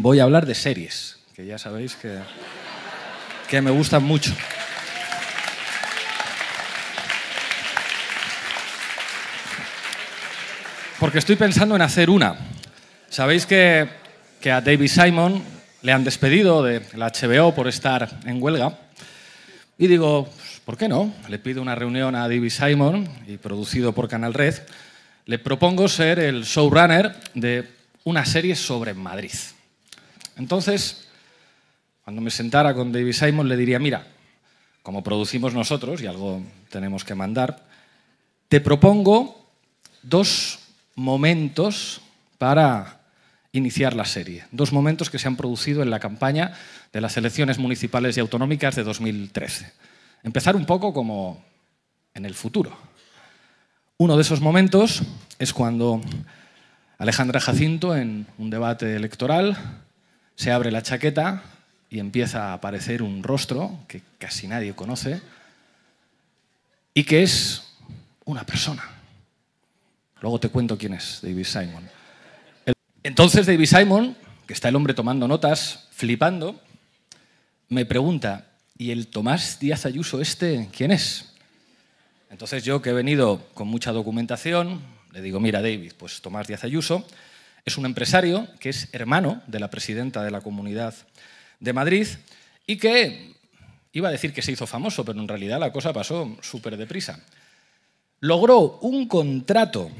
voy a hablar de series, que ya sabéis que, me gustan mucho. Porque estoy pensando en hacer una. Sabéis que, que a David Simon le han despedido de la HBO por estar en huelga. Y digo, pues, ¿por qué no? Le pido una reunión a David Simon y producido por Canal Red. Le propongo ser el showrunner de una serie sobre Madrid. Entonces, cuando me sentara con David Simon, le diría, mira, como producimos nosotros y algo tenemos que mandar, te propongo dos momentos para iniciar la serie. Dos momentos que se han producido en la campaña de las elecciones municipales y autonómicas de 2013. Empezar un poco como en el futuro. Uno de esos momentos es cuando Alejandra Jacinto, en un debate electoral, se abre la chaqueta y empieza a aparecer un rostro que casi nadie conoce y que es una persona. Luego te cuento quién es David Simon. Entonces David Simon, que está el hombre tomando notas, flipando, me pregunta, ¿y el Tomás Díaz Ayuso este quién es? Entonces yo, que he venido con mucha documentación, le digo, mira David, pues Tomás Díaz Ayuso es un empresario que es hermano de la presidenta de la Comunidad de Madrid y que iba a decir que se hizo famoso, pero en realidad la cosa pasó súper deprisa. Logró un contrato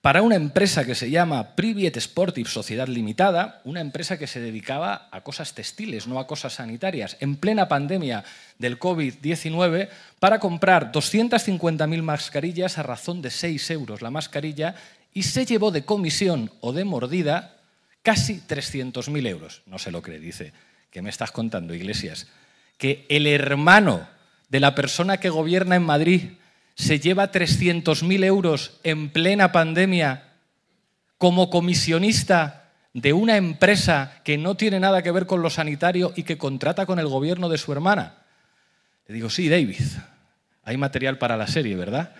para una empresa que se llama Priviet Sportive Sociedad Limitada, una empresa que se dedicaba a cosas textiles, no a cosas sanitarias, en plena pandemia del COVID-19, para comprar 250.000 mascarillas a razón de 6 euros la mascarilla y se llevó de comisión o de mordida casi 300.000 euros. No se lo cree, dice, ¿qué me estás contando, Iglesias? Que el hermano de la persona que gobierna en Madrid se lleva 300.000 euros en plena pandemia como comisionista de una empresa que no tiene nada que ver con lo sanitario y que contrata con el gobierno de su hermana. Le digo, sí, David, hay material para la serie, ¿verdad?